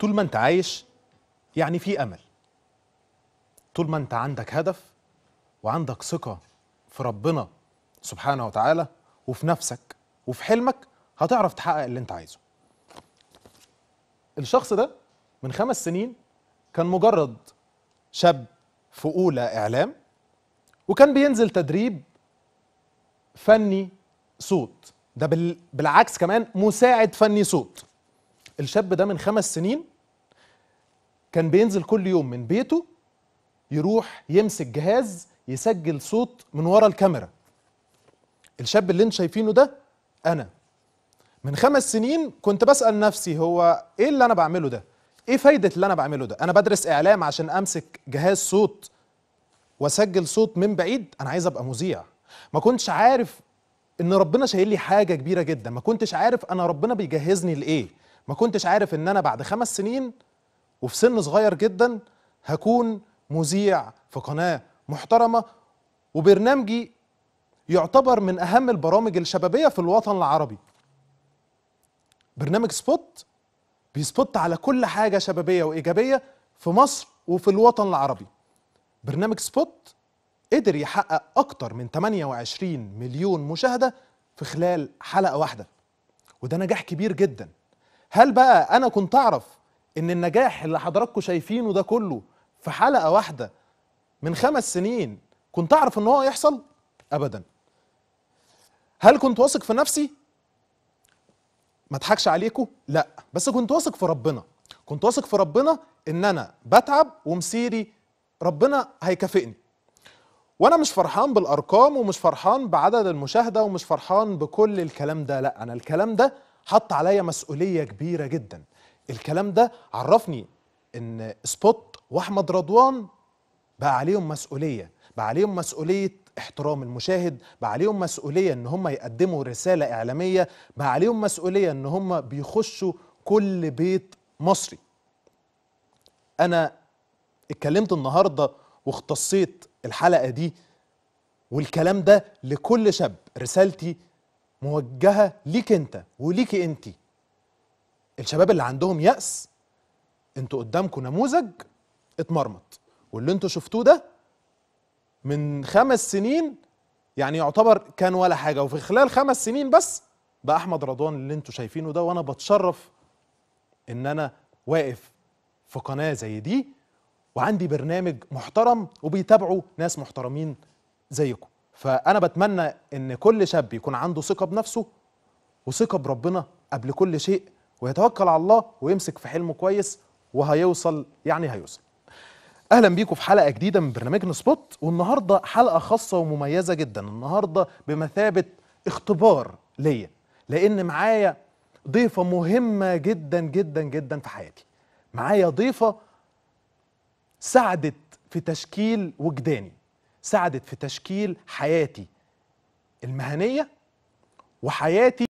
طول ما انت عايش يعني في امل طول ما انت عندك هدف وعندك ثقه في ربنا سبحانه وتعالى وفي نفسك وفي حلمك هتعرف تحقق اللي انت عايزه الشخص ده من خمس سنين كان مجرد شاب في اولى اعلام وكان بينزل تدريب فني صوت ده بالعكس كمان مساعد فني صوت الشاب ده من خمس سنين كان بينزل كل يوم من بيته يروح يمسك جهاز يسجل صوت من ورا الكاميرا الشاب اللي انت شايفينه ده انا من خمس سنين كنت بسال نفسي هو ايه اللي انا بعمله ده ايه فايده اللي انا بعمله ده انا بدرس اعلام عشان امسك جهاز صوت واسجل صوت من بعيد انا عايز ابقى مذيع ما كنتش عارف ان ربنا شايل لي حاجه كبيره جدا ما كنتش عارف انا ربنا بيجهزني لايه ما كنتش عارف ان انا بعد خمس سنين وفي سن صغير جدا هكون مذيع في قناه محترمه وبرنامجي يعتبر من اهم البرامج الشبابيه في الوطن العربي برنامج سبوت بيسبوت على كل حاجه شبابيه وايجابيه في مصر وفي الوطن العربي برنامج سبوت قدر يحقق اكتر من 28 مليون مشاهده في خلال حلقه واحده وده نجاح كبير جدا هل بقى انا كنت اعرف ان النجاح اللي حضراتكم شايفينه ده كله في حلقه واحده من خمس سنين كنت اعرف ان هو هيحصل ابدا هل كنت واثق في نفسي ما اضحكش عليكم لا بس كنت واثق في ربنا كنت واثق في ربنا ان انا بتعب ومسيري ربنا هيكافئني وانا مش فرحان بالارقام ومش فرحان بعدد المشاهده ومش فرحان بكل الكلام ده لا انا الكلام ده حط عليا مسؤوليه كبيره جدا الكلام ده عرفني ان سبوت واحمد رضوان بقى عليهم مسؤوليه بقى عليهم مسؤوليه احترام المشاهد بقى عليهم مسؤوليه ان هم يقدموا رساله اعلاميه بقى عليهم مسؤوليه ان هم بيخشوا كل بيت مصري انا اتكلمت النهارده واختصيت الحلقه دي والكلام ده لكل شاب رسالتي موجهه ليك انت وليكي انت الشباب اللي عندهم يأس انتوا قدامكم نموذج اتمرمط واللي انتوا شفتوه ده من خمس سنين يعني يعتبر كان ولا حاجه وفي خلال خمس سنين بس بقى احمد رضوان اللي انتوا شايفينه ده وانا بتشرف ان انا واقف في قناه زي دي وعندي برنامج محترم وبيتابعوا ناس محترمين زيكم فانا بتمنى ان كل شاب يكون عنده ثقه بنفسه وثقه بربنا قبل كل شيء ويتوكل على الله ويمسك في حلمه كويس وهيوصل يعني هيوصل اهلا بيكم في حلقه جديده من برنامجنا سبوت والنهارده حلقه خاصه ومميزه جدا النهارده بمثابه اختبار ليا لان معايا ضيفه مهمه جدا جدا جدا في حياتي معايا ضيفه ساعدت في تشكيل وجداني ساعدت في تشكيل حياتي المهنيه وحياتي